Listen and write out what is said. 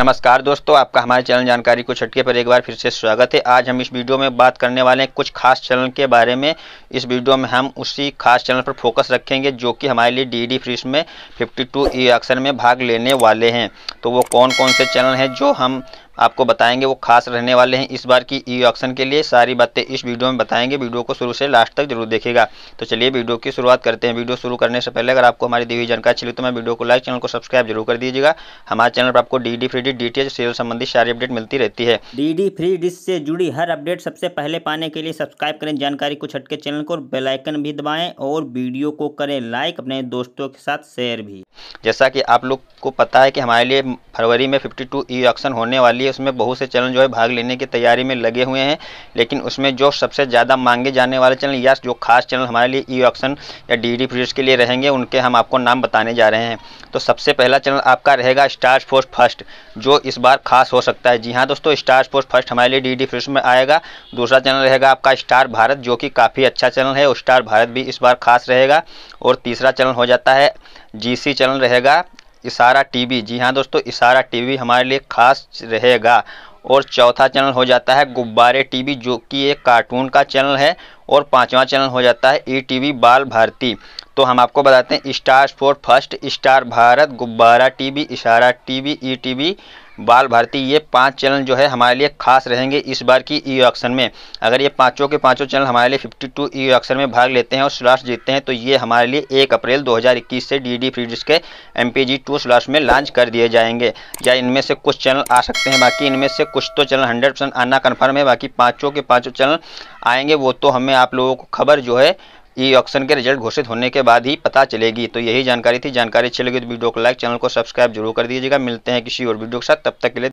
नमस्कार दोस्तों आपका हमारे चैनल जानकारी को छटके पर एक बार फिर से स्वागत है आज हम इस वीडियो में बात करने वाले हैं कुछ खास चैनल के बारे में इस वीडियो में हम उसी खास चैनल पर फोकस रखेंगे जो कि हमारे लिए डी डी फ्रीज में 52 टू ई अक्सर में भाग लेने वाले हैं तो वो कौन कौन से चैनल हैं जो हम आपको बताएंगे वो खास रहने वाले हैं इस बार की ई ऑक्शन के लिए सारी बातें इस वीडियो में बताएंगे वीडियो को शुरू से लास्ट तक जरूर देखेगा तो चलिए वीडियो की शुरुआत करते हैं वीडियो शुरू करने से पहले अगर आपको हमारी दी हुई जानकारी चली तो मैं वीडियो को लाइक चैनल को सब्सक्राइब जरूर कर दीजिएगा हमारे चैनल पर आपको D D free D T सेल संबंधी सारी अपडेट मिलती रहती है डी डी फ्री डिश से जुड़ी हर अपडेट सबसे पहले पाने के लिए सब्सक्राइब करें जानकारी को छटके चैनल को बेलाइकन भी दबाएं और वीडियो को करें लाइक अपने दोस्तों के साथ शेयर भी जैसा कि आप लोग को पता है कि हमारे लिए फरवरी में फिफ्टी टू ई ऑक्शन होने वाली है उसमें बहुत से चैनल जो है भाग लेने की तैयारी में लगे हुए हैं लेकिन उसमें जो सबसे ज़्यादा मांगे जाने वाले चैनल या जो खास चैनल हमारे लिए ई ऑप्शन या डी डी के लिए रहेंगे उनके हम आपको नाम बताने जा रहे हैं तो सबसे पहला चैनल आपका रहेगा स्टार फोर्स फर्स्ट जो इस बार खास हो सकता है जी हाँ दोस्तों स्टार फोर्स फर्स्ट हमारे लिए डी डी में आएगा दूसरा चैनल रहेगा आपका स्टार भारत जो कि काफ़ी अच्छा चैनल है स्टार भारत भी इस बार खास रहेगा और तीसरा चैनल हो जाता है जीसी चैनल रहेगा इशारा टीवी जी हाँ दोस्तों इशारा टीवी हमारे लिए खास रहेगा और चौथा चैनल हो जाता है गुब्बारे टीवी जो कि एक कार्टून का चैनल है और पांचवा चैनल हो जाता है ई टी बाल भारती तो हम आपको बताते हैं Star Sport First Star Bharat Gubbara TV इशारा टीवी ई टीवी बाल भारती ये पांच चैनल जो है हमारे लिए खास रहेंगे इस बार की ई ऑक्शन में अगर ये पांचों के पांचों चैनल हमारे लिए 52 ई ऑक्शन में भाग लेते हैं और स्लॉट्स जीतते हैं तो ये हमारे लिए 1 अप्रैल 2021 से डी डी फ्री के M P G two slots में लॉन्च कर दिए जाएंगे या इनमें से कुछ चैनल आ सकते हैं बाकी इनमें से कुछ तो चैनल हंड्रेड आना कन्फर्म है बाकी पाँचों के पाँचों चैनल आएंगे वो तो हमें आप लोगों को खबर जो है ई ऑप्शन के रिजल्ट घोषित होने के बाद ही पता चलेगी तो यही जानकारी थी जानकारी अच्छी लगी तो वीडियो को लाइक चैनल को सब्सक्राइब जरूर कर दीजिएगा मिलते हैं किसी और वीडियो के साथ तब तक के लिए